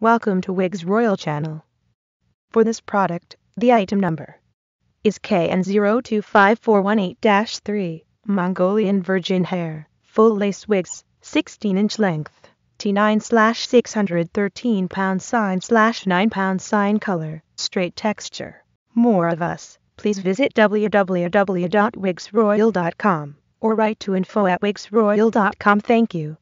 Welcome to WIG's Royal Channel. For this product, the item number is KN025418-3, Mongolian Virgin Hair, Full Lace Wigs, 16-inch length, T9-613 pound sign slash 9 pound sign color, straight texture. More of us, please visit www.wigsroyal.com or write to info at wigsroyal.com. Thank you.